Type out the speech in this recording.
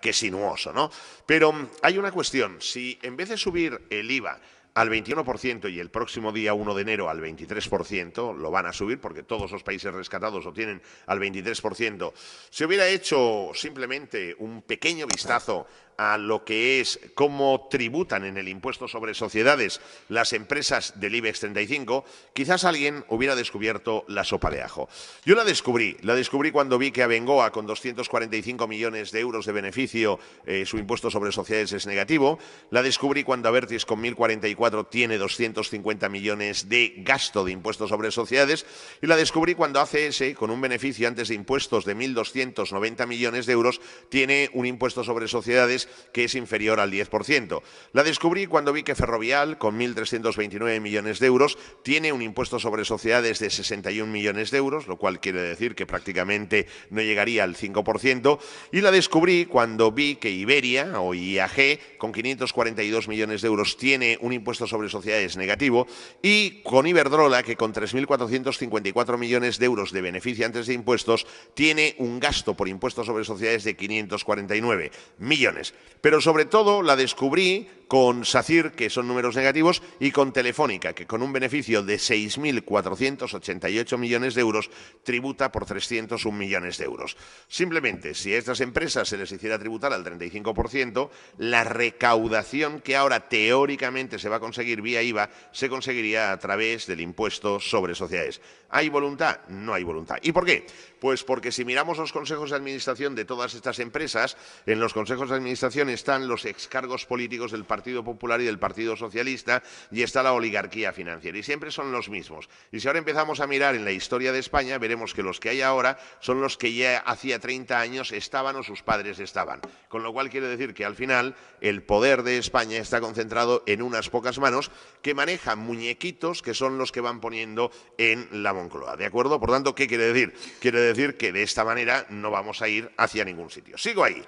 que sinuoso, ¿no? Pero mm, hay una cuestión, si en vez de subir el IVA al 21% y el próximo día 1 de enero al 23%, lo van a subir porque todos los países rescatados lo tienen al 23%. si hubiera hecho simplemente un pequeño vistazo a lo que es cómo tributan en el impuesto sobre sociedades las empresas del IBEX 35, quizás alguien hubiera descubierto la sopa de ajo. Yo la descubrí, la descubrí cuando vi que a Bengoa... con 245 millones de euros de beneficio, eh, su impuesto sobre sociedades es negativo. La descubrí cuando a Vertis con 1.044, tiene 250 millones de gasto de impuestos sobre sociedades. Y la descubrí cuando ACS, con un beneficio antes de impuestos de 1.290 millones de euros, tiene un impuesto sobre sociedades que es inferior al 10%. La descubrí cuando vi que Ferrovial, con 1.329 millones de euros, tiene un impuesto sobre sociedades de 61 millones de euros, lo cual quiere decir que prácticamente no llegaría al 5%. Y la descubrí cuando vi que Iberia o IAG, con 542 millones de euros, tiene un impuesto sobre sociedades negativo. Y con Iberdrola, que con 3.454 millones de euros de beneficio antes de impuestos, tiene un gasto por impuestos sobre sociedades de 549 millones pero sobre todo la descubrí con SACIR, que son números negativos, y con Telefónica, que con un beneficio de 6.488 millones de euros tributa por 301 millones de euros. Simplemente, si a estas empresas se les hiciera tributar al 35%, la recaudación que ahora teóricamente se va a conseguir vía IVA se conseguiría a través del impuesto sobre sociedades. ¿Hay voluntad? No hay voluntad. ¿Y por qué? Pues porque si miramos los consejos de administración de todas estas empresas, en los consejos de administración están los excargos políticos del Partido Partido Popular y del Partido Socialista y está la oligarquía financiera. Y siempre son los mismos. Y si ahora empezamos a mirar en la historia de España, veremos que los que hay ahora son los que ya hacía 30 años estaban o sus padres estaban. Con lo cual quiere decir que al final el poder de España está concentrado en unas pocas manos que manejan muñequitos que son los que van poniendo en la Moncloa. ¿De acuerdo? Por tanto, ¿qué quiere decir? Quiere decir que de esta manera no vamos a ir hacia ningún sitio. Sigo ahí.